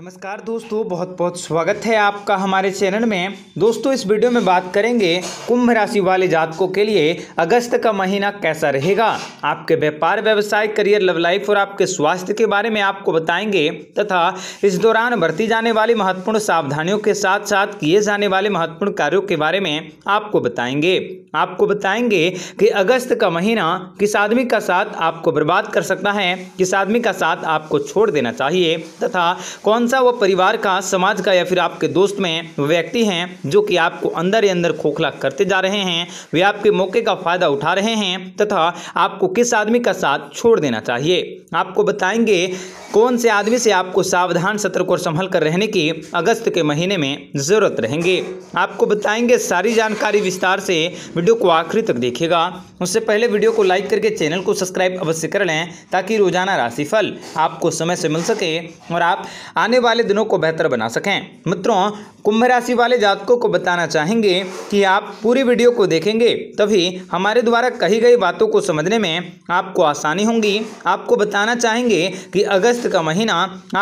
नमस्कार दोस्तों बहुत बहुत स्वागत है आपका हमारे चैनल में दोस्तों इस वीडियो में बात करेंगे कुंभ राशि वाले जातकों के लिए अगस्त का महीना कैसा रहेगा आपके व्यापार व्यवसाय करियर लव लाइफ और आपके स्वास्थ्य के बारे में आपको बताएंगे तथा इस दौरान बरती जाने वाली महत्वपूर्ण सावधानियों के साथ साथ किए जाने वाले महत्वपूर्ण कार्यों के बारे में आपको बताएंगे आपको बताएंगे कि अगस्त का महीना किस आदमी का साथ आपको बर्बाद कर सकता है किस आदमी का साथ आपको छोड़ देना चाहिए तथा कौन सा वह परिवार का समाज का या फिर आपके दोस्त में व्यक्ति हैं जो कि आपको अंदर ही अंदर खोखला करते जा रहे हैं वे आपके मौके का फायदा उठा रहे हैं तथा आपको किस आदमी का साथ छोड़ देना चाहिए आपको बताएंगे कौन से आदमी से आपको सावधान सतर्क और संभल कर रहने की अगस्त के महीने में ज़रूरत रहेंगे आपको बताएंगे सारी जानकारी विस्तार से वीडियो को आखिरी तक देखिएगा उससे पहले वीडियो को लाइक करके चैनल को सब्सक्राइब अवश्य कर लें ताकि रोजाना राशिफल आपको समय से मिल सके और आप आने आने वाले दिनों को बेहतर बना सकें मित्रों कुंभ राशि वाले जातकों को बताना चाहेंगे कि आप पूरी वीडियो को देखेंगे तभी हमारे द्वारा कही गई बातों को समझने में आपको आसानी होगी आपको बताना चाहेंगे कि अगस्त का महीना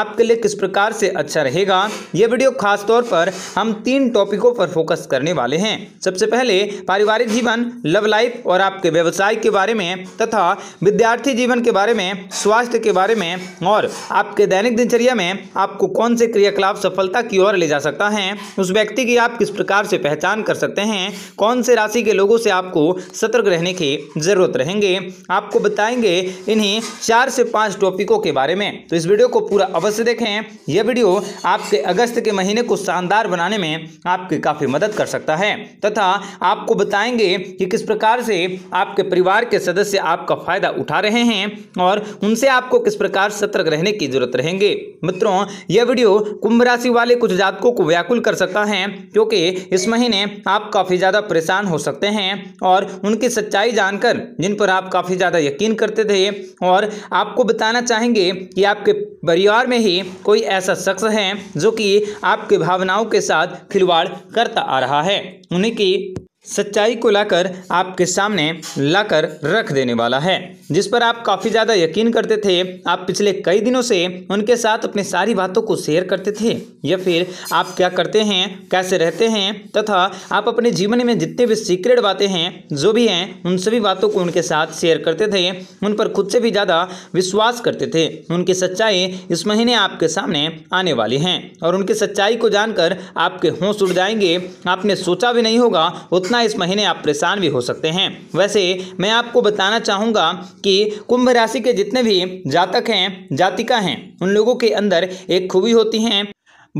आपके लिए किस प्रकार से अच्छा रहेगा ये वीडियो खासतौर पर हम तीन टॉपिकों पर फोकस करने वाले हैं सबसे पहले पारिवारिक जीवन लव लाइफ और आपके व्यवसाय के बारे में तथा विद्यार्थी जीवन के बारे में स्वास्थ्य के बारे में और आपके दैनिक दिनचर्या में आप आपको कौन से क्रियाकलाप सफलता की ओर ले जा सकता है उस व्यक्ति की आप किस प्रकार से पहचान कर सकते हैं कौन से राशि के लोगों से आपको सतर्क रहने की जरूरत रहेंगे आपको बताएंगे इन्हीं चार से पांच टॉपिकों के बारे में तो इस वीडियो को पूरा अवश्य देखें यह वीडियो आपके अगस्त के महीने को शानदार बनाने में आपकी काफ़ी मदद कर सकता है तथा आपको बताएंगे कि किस प्रकार से आपके परिवार के सदस्य आपका फायदा उठा रहे हैं और उनसे आपको किस प्रकार सतर्क रहने की जरूरत रहेंगे मित्रों यह वीडियो कुंभ राशि वाले कुछ जातकों को व्याकुल कर सकता है क्योंकि इस महीने आप काफ़ी ज़्यादा परेशान हो सकते हैं और उनकी सच्चाई जानकर जिन पर आप काफ़ी ज़्यादा यकीन करते थे और आपको बताना चाहेंगे कि आपके परिवार में ही कोई ऐसा शख्स है जो कि आपके भावनाओं के साथ खिलवाड़ करता आ रहा है उन्हीं की सच्चाई को लाकर आपके सामने लाकर रख देने वाला है जिस पर आप काफ़ी ज़्यादा यकीन करते थे आप पिछले कई दिनों से उनके साथ अपनी सारी बातों को शेयर करते थे या फिर आप क्या करते हैं कैसे रहते हैं तथा आप अपने जीवन में जितने भी सीक्रेट बातें हैं जो भी हैं उन सभी बातों को उनके साथ शेयर करते थे उन पर खुद से भी ज़्यादा विश्वास करते थे उनकी सच्चाई इस महीने आपके सामने आने वाली हैं और उनकी सच्चाई को जानकर आपके होश उड़ जाएंगे आपने सोचा भी नहीं होगा उतना वरना इस महीने आप परेशान भी हो सकते हैं वैसे मैं आपको बताना चाहूँगा कि कुंभ राशि के जितने भी जातक हैं जातिका हैं उन लोगों के अंदर एक खूबी होती है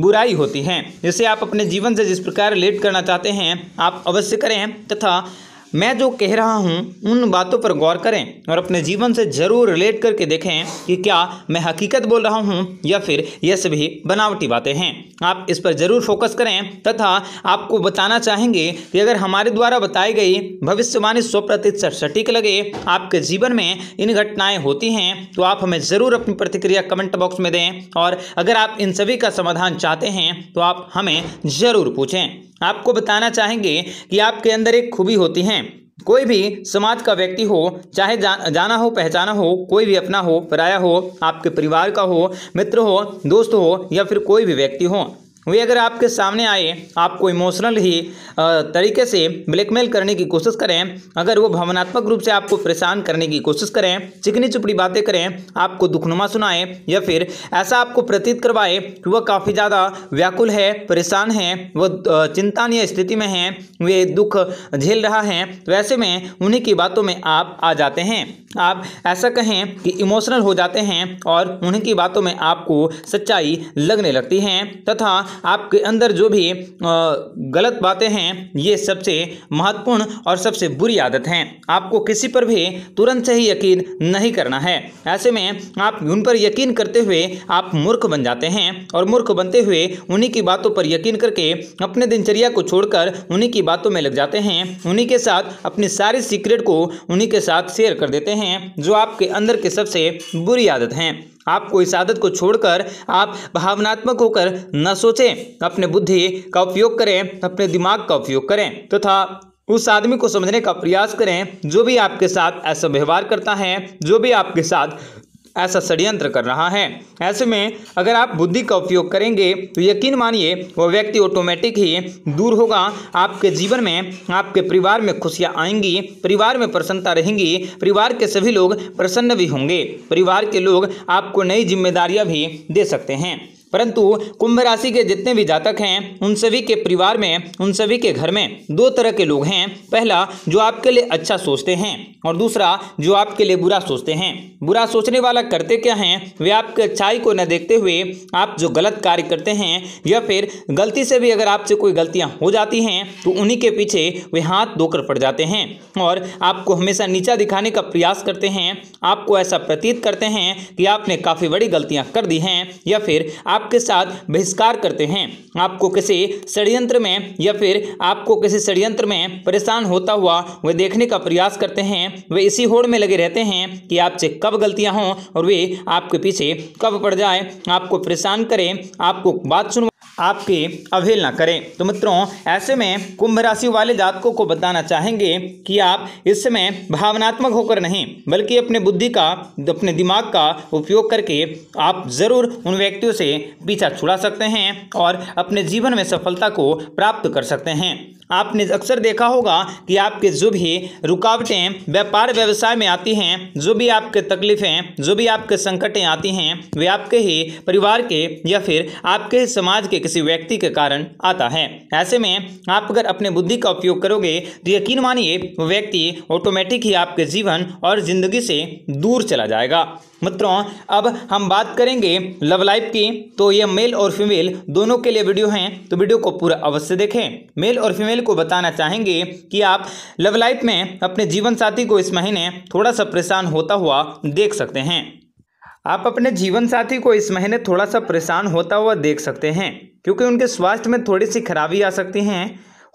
बुराई होती है जिसे आप अपने जीवन से जिस प्रकार लेट करना चाहते हैं आप अवश्य करें तथा मैं जो कह रहा हूँ उन बातों पर गौर करें और अपने जीवन से ज़रूर रिलेट करके देखें कि क्या मैं हकीकत बोल रहा हूँ या फिर यह सभी बनावटी बातें हैं आप इस पर ज़रूर फोकस करें तथा आपको बताना चाहेंगे कि अगर हमारे द्वारा बताई गई भविष्यवाणी सौ प्रतिशत सटीक लगे आपके जीवन में इन घटनाएं होती हैं तो आप हमें ज़रूर अपनी प्रतिक्रिया कमेंट बॉक्स में दें और अगर आप इन सभी का समाधान चाहते हैं तो आप हमें ज़रूर पूछें आपको बताना चाहेंगे कि आपके अंदर एक खूबी होती है कोई भी समाज का व्यक्ति हो चाहे जा, जाना हो पहचाना हो कोई भी अपना हो पराया हो आपके परिवार का हो मित्र हो दोस्त हो या फिर कोई भी व्यक्ति हो वे अगर आपके सामने आए आपको इमोशनल ही तरीके से ब्लैकमेल करने की कोशिश करें अगर वो भावनात्मक रूप से आपको परेशान करने की कोशिश करें चिकनी चुपड़ी बातें करें आपको दुखनुमा सुनाएं या फिर ऐसा आपको प्रतीत करवाए कि वह काफ़ी ज़्यादा व्याकुल है परेशान है वह चिंतानीय स्थिति में है वे दुख झेल रहा है तो में उन्हीं की बातों में आप आ जाते हैं आप ऐसा कहें कि इमोशनल हो जाते हैं और उन्हीं की बातों में आपको सच्चाई लगने लगती है तथा आपके अंदर जो भी गलत बातें हैं ये सबसे महत्वपूर्ण और सबसे बुरी आदत हैं आपको किसी पर भी तुरंत से ही यकीन नहीं करना है ऐसे में आप उन पर यकीन करते हुए आप मूर्ख बन जाते हैं और मूर्ख बनते हुए उन्हीं की बातों पर यकीन करके अपने दिनचर्या को छोड़कर उन्हीं की बातों में लग जाते हैं उन्हीं के साथ अपनी सारी सीक्रेट को उन्हीं के साथ शेयर कर देते हैं जो आपके अंदर के सबसे बुरी आदत हैं आपको इस आदत को छोड़कर आप भावनात्मक होकर न सोचें अपने बुद्धि का उपयोग करें अपने दिमाग का उपयोग करें तथा तो उस आदमी को समझने का प्रयास करें जो भी आपके साथ ऐसा व्यवहार करता है जो भी आपके साथ ऐसा षड्यंत्र कर रहा है ऐसे में अगर आप बुद्धि का उपयोग करेंगे तो यकीन मानिए वह व्यक्ति ऑटोमेटिक ही दूर होगा आपके जीवन में आपके परिवार में खुशियाँ आएंगी परिवार में प्रसन्नता रहेंगी परिवार के सभी लोग प्रसन्न भी होंगे परिवार के लोग आपको नई जिम्मेदारियाँ भी दे सकते हैं परंतु कुंभ राशि के जितने भी जातक हैं उन सभी के परिवार में उन सभी के घर में दो तरह के लोग हैं पहला जो आपके लिए अच्छा सोचते हैं और दूसरा जो आपके लिए बुरा सोचते हैं बुरा सोचने वाला करते क्या हैं वे आपके अच्छाई को न देखते हुए आप जो गलत कार्य करते हैं या फिर गलती से भी अगर आपसे कोई गलतियाँ हो जाती हैं तो उन्हीं के पीछे वे हाथ धोकर पड़ जाते हैं और आपको हमेशा नीचा दिखाने का प्रयास करते हैं आपको ऐसा प्रतीत करते हैं कि आपने काफ़ी बड़ी गलतियाँ कर दी हैं या फिर आप आपके साथ बहिष्कार करते हैं आपको किसी षडयंत्र में या फिर आपको किसी षड्यंत्र में परेशान होता हुआ वे देखने का प्रयास करते हैं वे इसी होड़ में लगे रहते हैं कि आपसे कब गलतियां हों और वे आपके पीछे कब पड़ जाए आपको परेशान करें आपको बात सुन आपके अवहेलना करें तो मित्रों ऐसे में कुंभ राशि वाले जातकों को बताना चाहेंगे कि आप इस समय भावनात्मक होकर नहीं बल्कि अपने बुद्धि का अपने दिमाग का उपयोग करके आप ज़रूर उन व्यक्तियों से पीछा छुड़ा सकते हैं और अपने जीवन में सफलता को प्राप्त कर सकते हैं आपने अक्सर देखा होगा कि आपके जो भी रुकावटें व्यापार व्यवसाय में आती हैं जो भी आपके तकलीफ़ें जो भी आपके संकटें आती हैं वे आपके ही परिवार के या फिर आपके ही समाज के किसी व्यक्ति के कारण आता है ऐसे में आप अगर अपने बुद्धि का उपयोग करोगे तो यकीन मानिए वो व्यक्ति ऑटोमेटिक ही आपके जीवन और ज़िंदगी से दूर चला जाएगा मित्रों अब हम बात करेंगे लव लाइफ की तो यह मेल और फीमेल दोनों के लिए वीडियो हैं तो वीडियो को पूरा अवश्य देखें मेल और फीमेल फीमेल को बताना चाहेंगे कि आप लव लाइफ में अपने जीवन साथी को इस महीने थोड़ा सा परेशान होता हुआ देख सकते हैं आप अपने जीवन साथी को इस महीने थोड़ा सा परेशान होता हुआ देख सकते हैं क्योंकि उनके स्वास्थ्य में थोड़ी सी खराबी आ सकती हैं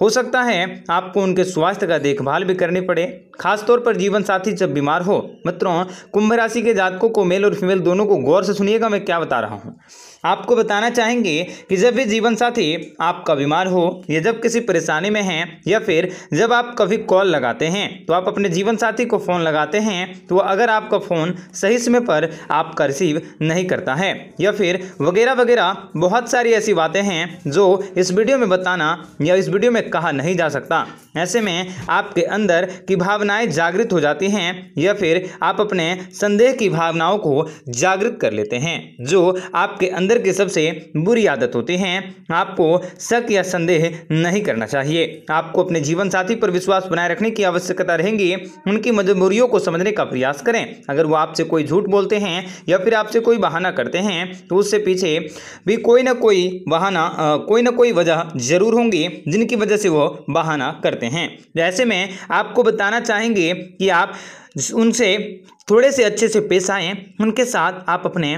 हो सकता है आपको उनके स्वास्थ्य का देखभाल भी करनी पड़े खासतौर पर जीवन साथी जब बीमार हो मित्रों कुंभ राशि के जातकों को मेल और फीमेल दोनों को गौर से सुनिएगा मैं क्या बता रहा हूँ आपको बताना चाहेंगे कि जब भी जीवन साथी आपका बीमार हो या जब किसी परेशानी में हैं या फिर जब आप कभी कॉल लगाते हैं तो आप अपने जीवन साथी को फ़ोन लगाते हैं तो अगर आपका फ़ोन सही समय पर आपका रिसीव नहीं करता है या फिर वगैरह वगैरह बहुत सारी ऐसी बातें हैं जो इस वीडियो में बताना या इस वीडियो में कहा नहीं जा सकता ऐसे में आपके अंदर की भावनाएं जागृत हो जाती हैं या फिर आप अपने संदेह की भावनाओं को जागृत कर लेते हैं जो आपके अंदर की सबसे बुरी आदत होती है आपको शक या संदेह नहीं करना चाहिए आपको अपने जीवन साथी पर विश्वास बनाए रखने की आवश्यकता रहेगी उनकी मजबूरियों को समझने का प्रयास करें अगर वो आपसे कोई झूठ बोलते हैं या फिर आपसे कोई बहाना करते हैं तो उससे पीछे भी कोई ना कोई बहाना कोई ना कोई वजह जरूर होंगी जिनकी वजह से वो बहाना करते हैं जैसे में आपको बताना चाहेंगे कि आप उनसे थोड़े से अच्छे से पेश आएँ उनके साथ आप अपने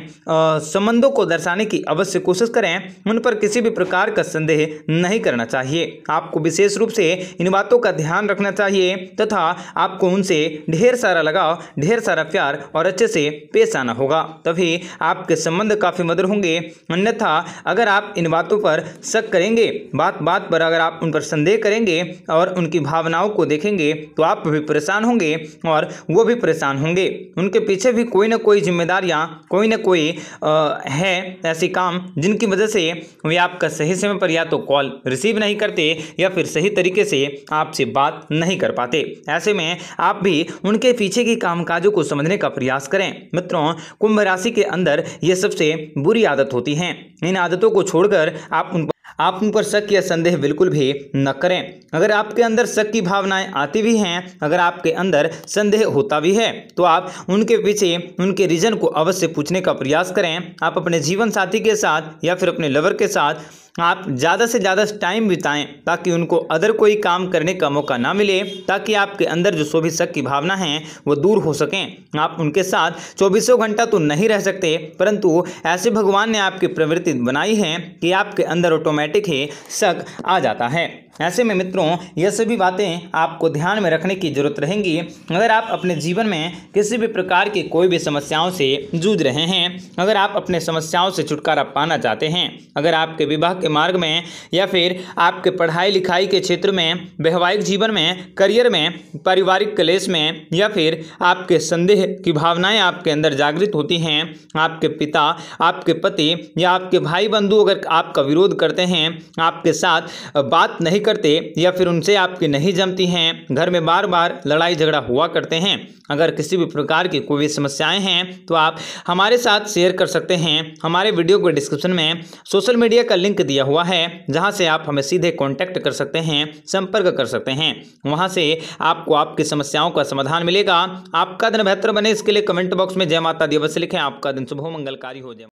संबंधों को दर्शाने की अवश्य कोशिश करें उन पर किसी भी प्रकार का संदेह नहीं करना चाहिए आपको विशेष रूप से इन बातों का ध्यान रखना चाहिए तथा आपको उनसे ढेर सारा लगाव ढेर सारा प्यार और अच्छे से पेश आना होगा तभी आपके संबंध काफ़ी मधुर होंगे अन्यथा अगर आप इन बातों पर शक करेंगे बात बात पर अगर आप उन पर संदेह करेंगे और उनकी भावनाओं को देखेंगे तो आप भी परेशान होंगे और वो भी परेशान होंगे उनके पीछे भी कोई ना कोई जिम्मेदारियाँ कोई ना कोई आ, है ऐसी काम जिनकी वजह से वे आपका सही समय पर या तो कॉल रिसीव नहीं करते या फिर सही तरीके से आपसे बात नहीं कर पाते ऐसे में आप भी उनके पीछे के कामकाजों को समझने का प्रयास करें मित्रों कुंभ राशि के अंदर ये सबसे बुरी आदत होती हैं इन आदतों को छोड़कर आप उन आप उन पर शक या संदेह बिल्कुल भी न करें अगर आपके अंदर शक की भावनाएं आती भी हैं अगर आपके अंदर संदेह होता भी है तो आप उनके पीछे उनके रीज़न को अवश्य पूछने का प्रयास करें आप अपने जीवन साथी के साथ या फिर अपने लवर के साथ आप ज़्यादा से ज़्यादा टाइम बिताएं ताकि उनको अदर कोई काम करने का मौका ना मिले ताकि आपके अंदर जो शोभित शक की भावना है वो दूर हो सकें आप उनके साथ चौबीसों घंटा तो नहीं रह सकते परंतु ऐसे भगवान ने आपकी प्रवृत्ति बनाई है कि आपके अंदर ऑटोमेटिक ही शक आ जाता है ऐसे में मित्रों ये सभी बातें आपको ध्यान में रखने की जरूरत रहेंगी अगर आप अपने जीवन में किसी भी प्रकार की कोई भी समस्याओं से जूझ रहे हैं अगर आप अपने समस्याओं से छुटकारा पाना चाहते हैं अगर आपके विवाह के मार्ग में या फिर आपके पढ़ाई लिखाई के क्षेत्र में वैवाहिक जीवन में करियर में पारिवारिक कलेश में या फिर आपके संदेह की भावनाएँ आपके अंदर जागृत होती हैं आपके पिता आपके पति या आपके भाई बंधु अगर आपका विरोध करते हैं आपके साथ बात नहीं करते या फिर उनसे आपकी नहीं जमती हैं घर में बार बार लड़ाई झगड़ा हुआ करते हैं अगर किसी भी प्रकार की कोई समस्याएं हैं तो आप हमारे साथ शेयर कर सकते हैं हमारे वीडियो के डिस्क्रिप्शन में सोशल मीडिया का लिंक दिया हुआ है जहां से आप हमें सीधे कांटेक्ट कर सकते हैं संपर्क कर सकते हैं वहां से आपको आपकी समस्याओं का समाधान मिलेगा आपका दिन बेहतर बने इसके लिए कमेंट बॉक्स में जय माता दिवस लिखें आपका दिन शुभ मंगलकारी हो जय